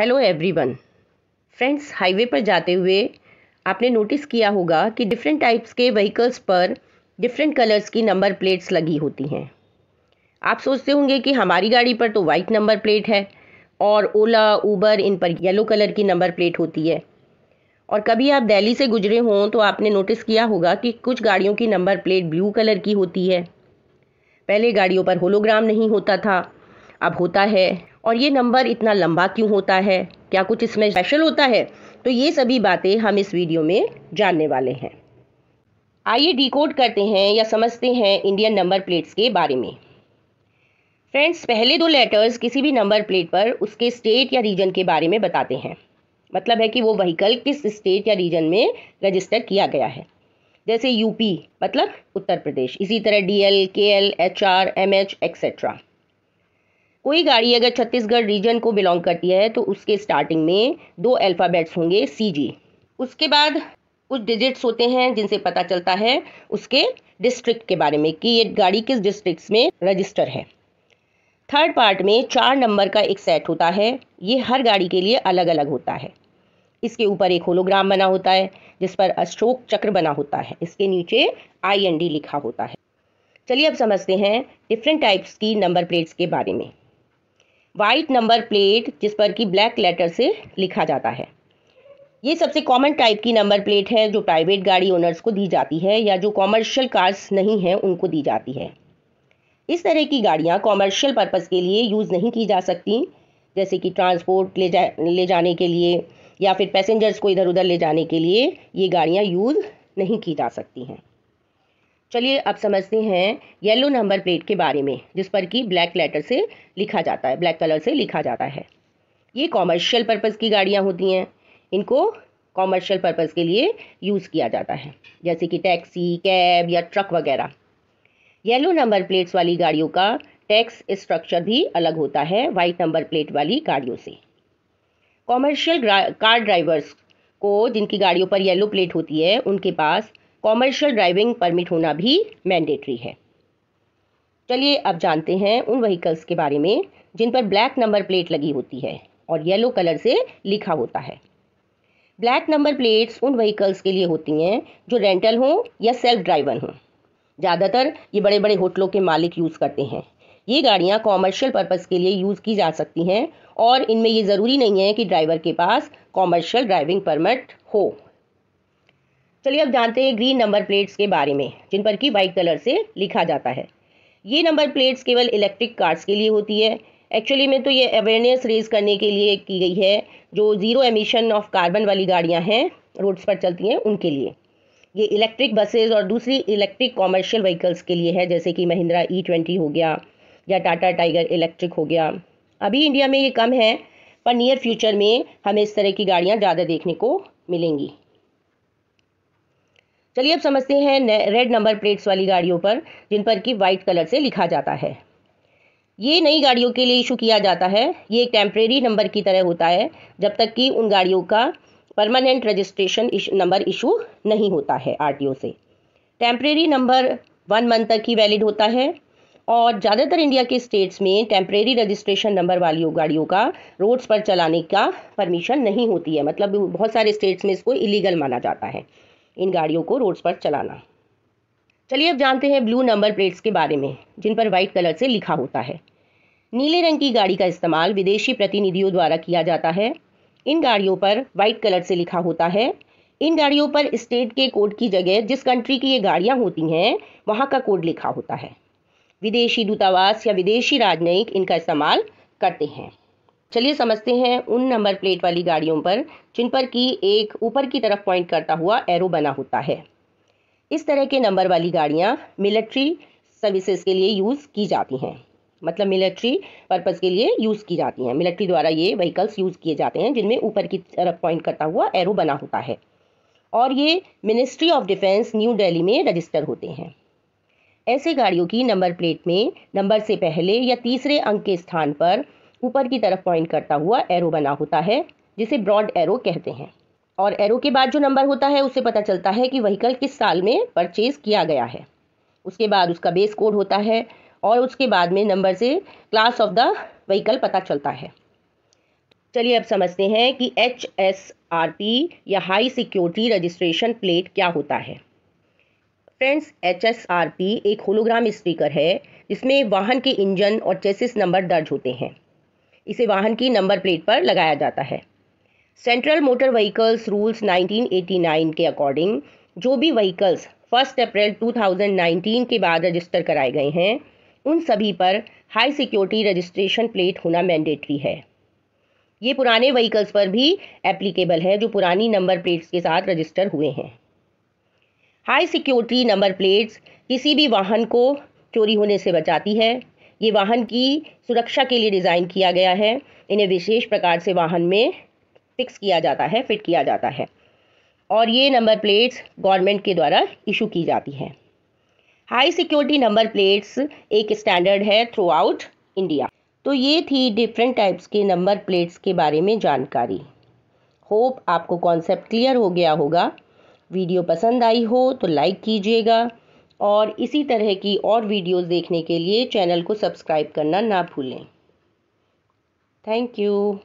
hello everyone friends highway पर जाते हुए आपने नोटिस किया होगा कि डिफरेंट टाइप्स के व्हीकल्स पर डिफरेंट कलर्स की नंबर प्लेट्स लगी होती हैं आप सोचते होंगे कि हमारी गाड़ी पर तो वाइट नंबर प्लेट है और ओला ऊबर इन पर येलो कलर की नंबर प्लेट होती है और कभी आप दिल्ली से गुजरे हों तो आपने नोटिस किया होगा कि कुछ गाड़ियों की नंबर प्लेट ब्लू कलर की होती है पहले गाड़ियों पर होलोग्राम नहीं होता था अब होता है और ये नंबर इतना लंबा क्यों होता है क्या कुछ इसमें स्पेशल होता है तो ये सभी बातें हम इस वीडियो में जानने वाले हैं आइए डिकोड करते हैं या समझते हैं इंडियन नंबर प्लेट्स के बारे में फ्रेंड्स पहले दो लेटर्स किसी भी नंबर प्लेट पर उसके स्टेट या रीजन के बारे में बताते हैं मतलब है कि वो वहीकल किस स्टेट या रीजन में रजिस्टर किया गया है जैसे यूपी मतलब उत्तर प्रदेश इसी तरह DL KL HR MH etcetera कोई गाड़ी अगर छत्तीसगढ़ रीजन को बिलोंग करती है तो उसके स्टार्टिंग में दो अल्फ़ाबेट्स होंगे सी जी उसके बाद कुछ डिजिट्स होते हैं जिनसे पता चलता है उसके डिस्ट्रिक्ट के बारे में कि ये गाड़ी किस डिस्ट्रिक्ट में रजिस्टर है थर्ड पार्ट में चार नंबर का एक सेट होता है ये हर गाड़ी के लिए अलग अलग होता है इसके ऊपर एक होलोग्राम बना होता है जिस पर अशोक चक्र बना होता है इसके नीचे आई एन डी लिखा होता है चलिए अब समझते हैं डिफरेंट टाइप्स की नंबर प्लेट्स के बारे में वाइट नंबर प्लेट जिस पर कि ब्लैक लेटर से लिखा जाता है ये सबसे कॉमन टाइप की नंबर प्लेट है जो प्राइवेट गाड़ी ओनर्स को दी जाती है या जो कॉमर्शियल कार्स नहीं हैं उनको दी जाती है इस तरह की गाड़ियाँ कॉमर्शियल पर्पज़ के लिए यूज़ नहीं की जा सकती जैसे कि ट्रांसपोर्ट ले जा ले जाने के लिए या फिर पैसेंजर्स को इधर उधर ले जाने के लिए ये गाड़ियाँ यूज़ नहीं की जा सकती हैं चलिए अब समझते हैं येलो नंबर प्लेट के बारे में जिस पर कि ब्लैक लेटर से लिखा जाता है ब्लैक कलर से लिखा जाता है ये कॉमर्शियल पर्पज़ की गाड़ियाँ होती हैं इनको कॉमर्शियल पर्पज़ के लिए यूज़ किया जाता है जैसे कि टैक्सी कैब या ट्रक वगैरह येलो नंबर प्लेट्स वाली गाड़ियों का टैक्स स्ट्रक्चर भी अलग होता है वाइट नंबर प्लेट वाली गाड़ियों से कॉमर्शियल कार ड्राइवर्स को जिनकी गाड़ियों पर येलो प्लेट होती है उनके पास कॉमर्शियल ड्राइविंग परमिट होना भी मैंडेटरी है चलिए अब जानते हैं उन व्हीकल्स के बारे में जिन पर ब्लैक नंबर प्लेट लगी होती है और येलो कलर से लिखा होता है ब्लैक नंबर प्लेट्स उन व्हीकल्स के लिए होती हैं जो रेंटल हों या सेल्फ ड्राइवर हों ज़्यादातर ये बड़े बड़े होटलों के मालिक यूज़ करते हैं ये गाड़ियाँ कॉमर्शियल पर्पज़ के लिए यूज़ की जा सकती हैं और इनमें ये ज़रूरी नहीं है कि ड्राइवर के पास कॉमर्शियल ड्राइविंग परमिट हो चलिए अब जानते हैं ग्रीन नंबर प्लेट्स के बारे में जिन पर कि वाइट कलर से लिखा जाता है ये नंबर प्लेट्स केवल इलेक्ट्रिक कार्स के लिए होती है एक्चुअली में तो ये अवेयरनेस रेज करने के लिए की गई है जो ज़ीरो एमिशन ऑफ कार्बन वाली गाड़ियाँ हैं रोड्स पर चलती हैं उनके लिए ये इलेक्ट्रिक बसेज और दूसरी इलेक्ट्रिक कॉमर्शियल व्हीकल्स के लिए है जैसे कि महिंद्रा ई e ट्वेंटी हो गया या टाटा टाइगर इलेक्ट्रिक हो गया अभी इंडिया में ये कम है पर नियर फ्यूचर में हमें इस तरह की गाड़ियाँ ज़्यादा देखने को मिलेंगी चलिए अब समझते हैं रेड नंबर प्लेट्स वाली गाड़ियों पर जिन पर कि वाइट कलर से लिखा जाता है ये नई गाड़ियों के लिए इशू किया जाता है ये एक टेम्प्रेरी नंबर की तरह होता है जब तक कि उन गाड़ियों का परमानेंट रजिस्ट्रेशन नंबर इशू नहीं होता है आर से टेम्प्रेरी नंबर वन मंथ तक ही वैलिड होता है और ज़्यादातर इंडिया के स्टेट्स में टेम्प्रेरी रजिस्ट्रेशन नंबर वाली गाड़ियों का रोड्स पर चलाने का परमिशन नहीं होती है मतलब बहुत सारे स्टेट्स में इसको इलीगल माना जाता है इन गाड़ियों को रोड्स पर चलाना चलिए अब जानते हैं ब्लू नंबर प्लेट्स के बारे में जिन पर वाइट कलर से लिखा होता है नीले रंग की गाड़ी का इस्तेमाल विदेशी प्रतिनिधियों द्वारा किया जाता है इन गाड़ियों पर वाइट कलर से लिखा होता है इन गाड़ियों पर स्टेट के कोड की जगह जिस कंट्री की ये गाड़ियाँ होती हैं वहाँ का कोड लिखा होता है विदेशी दूतावास या विदेशी राजनयिक इनका इस्तेमाल करते हैं चलिए समझते हैं उन नंबर प्लेट वाली गाड़ियों पर जिन पर कि एक ऊपर की तरफ पॉइंट करता हुआ एरो बना होता है इस तरह के नंबर वाली गाड़ियाँ मिलिट्री सर्विसेज के लिए यूज़ की जाती हैं मतलब मिलिट्री पर्पज़ के लिए यूज़ की जाती हैं मिलिट्री द्वारा ये व्हीकल्स यूज़ किए जाते हैं जिनमें ऊपर की तरफ पॉइंट करता हुआ एरो बना होता है और ये ministry of defence new Delhi में रजिस्टर होते हैं ऐसे गाड़ियों की नंबर प्लेट में नंबर से पहले या तीसरे अंक के स्थान पर ऊपर की तरफ पॉइंट करता हुआ एरो बना होता है जिसे ब्रॉड एरो कहते हैं और एरो के बाद जो नंबर होता है उससे पता चलता है कि वहीकल किस साल में परचेज किया गया है उसके बाद उसका बेस कोड होता है और उसके बाद में नंबर से क्लास ऑफ द वहीकल पता चलता है चलिए अब समझते हैं कि एच एस आर पी या हाई सिक्योरिटी रजिस्ट्रेशन प्लेट क्या होता है friends H S R P एक होलोग्राम स्पीकर है जिसमें वाहन के इंजन और चेसिस नंबर दर्ज होते हैं इसे वाहन की नंबर प्लेट पर लगाया जाता है सेंट्रल मोटर व्हीकल्स रूल्स 1989 के अकॉर्डिंग जो भी व्हीकल्स फर्स्ट अप्रैल 2019 के बाद रजिस्टर कराए गए हैं उन सभी पर हाई सिक्योरिटी रजिस्ट्रेशन प्लेट होना मैंडेटरी है ये पुराने व्हीकल्स पर भी एप्लीकेबल है जो पुरानी नंबर प्लेट्स के साथ रजिस्टर हुए हैं हाई सिक्योरिटी नंबर प्लेट्स किसी भी वाहन को चोरी होने से बचाती है ये वाहन की सुरक्षा के लिए डिज़ाइन किया गया है इन्हें विशेष प्रकार से वाहन में फिक्स किया जाता है फिट किया जाता है और ये नंबर प्लेट्स गवर्नमेंट के द्वारा इशू की जाती हैं हाई सिक्योरिटी नंबर प्लेट्स एक स्टैंडर्ड है थ्रू आउट इंडिया तो ये थी डिफरेंट टाइप्स के नंबर प्लेट्स के बारे में जानकारी होप आपको कॉन्सेप्ट क्लियर हो गया होगा वीडियो पसंद आई हो तो लाइक कीजिएगा और इसी तरह की और वीडियोस देखने के लिए चैनल को सब्सक्राइब करना ना भूलें थैंक यू